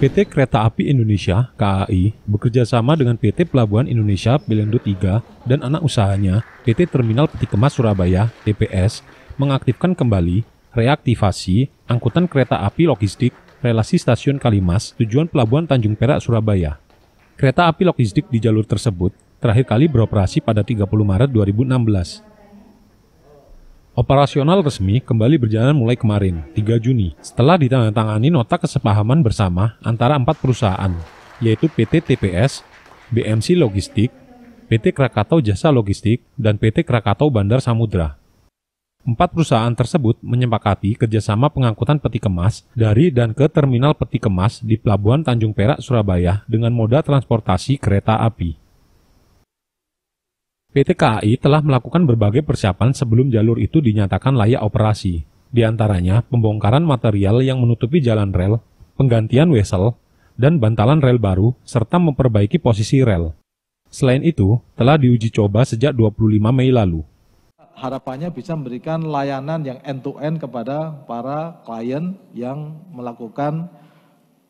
PT Kereta Api Indonesia KAI bekerja sama dengan PT Pelabuhan Indonesia Pelindo 3 dan anak usahanya PT Terminal Peti Kemas Surabaya TPS mengaktifkan kembali reaktivasi angkutan kereta api logistik relasi stasiun Kalimas tujuan Pelabuhan Tanjung Perak Surabaya. Kereta api logistik di jalur tersebut terakhir kali beroperasi pada 30 Maret 2016. Operasional resmi kembali berjalan mulai kemarin, 3 Juni, setelah ditandatangani nota kesepahaman bersama antara empat perusahaan, yaitu PT TPS, BMC Logistik, PT Krakatau Jasa Logistik, dan PT Krakatau Bandar Samudra. Empat perusahaan tersebut menyepakati kerjasama pengangkutan peti kemas dari dan ke terminal peti kemas di Pelabuhan Tanjung Perak, Surabaya dengan moda transportasi kereta api. PT KAI telah melakukan berbagai persiapan sebelum jalur itu dinyatakan layak operasi, di antaranya pembongkaran material yang menutupi jalan rel, penggantian wesel, dan bantalan rel baru, serta memperbaiki posisi rel. Selain itu, telah diuji coba sejak 25 Mei lalu. Harapannya bisa memberikan layanan yang end-to-end -end kepada para klien yang melakukan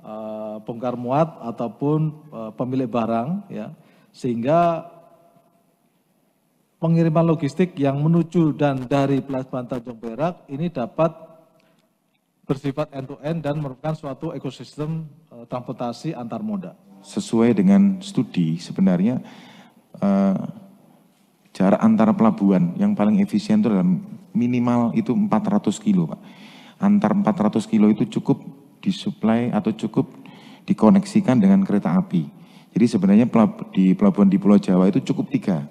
uh, bongkar muat ataupun uh, pemilik barang, ya, sehingga pengiriman logistik yang menuju dan dari pelabuhan Tanjung Perak ini dapat bersifat end to end dan merupakan suatu ekosistem uh, transportasi antar moda. Sesuai dengan studi sebenarnya uh, jarak antara pelabuhan yang paling efisien itu dalam minimal itu 400 kilo, Pak. Antar 400 kilo itu cukup disuplai atau cukup dikoneksikan dengan kereta api. Jadi sebenarnya di pelabuhan di Pulau Jawa itu cukup tiga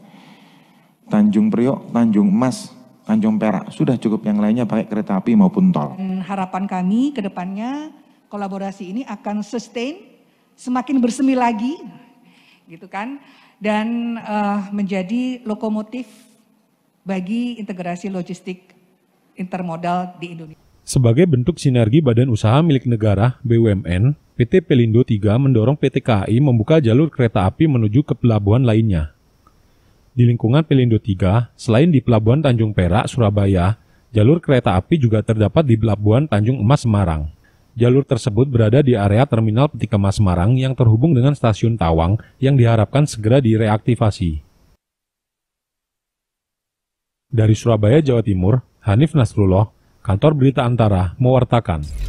Tanjung Priok, Tanjung Emas, Tanjung Perak. Sudah cukup yang lainnya pakai kereta api maupun tol. Dan harapan kami ke depannya kolaborasi ini akan sustain, semakin bersemi lagi, gitu kan, dan uh, menjadi lokomotif bagi integrasi logistik intermodal di Indonesia. Sebagai bentuk sinergi badan usaha milik negara BUMN, PT Pelindo 3 mendorong PT KAI membuka jalur kereta api menuju ke pelabuhan lainnya. Di lingkungan Pelindo 3, selain di Pelabuhan Tanjung Perak, Surabaya, jalur kereta api juga terdapat di Pelabuhan Tanjung Emas, Semarang. Jalur tersebut berada di area Terminal peti kemas Semarang yang terhubung dengan Stasiun Tawang yang diharapkan segera direaktivasi. Dari Surabaya, Jawa Timur, Hanif Nasrullah, Kantor Berita Antara, mewartakan.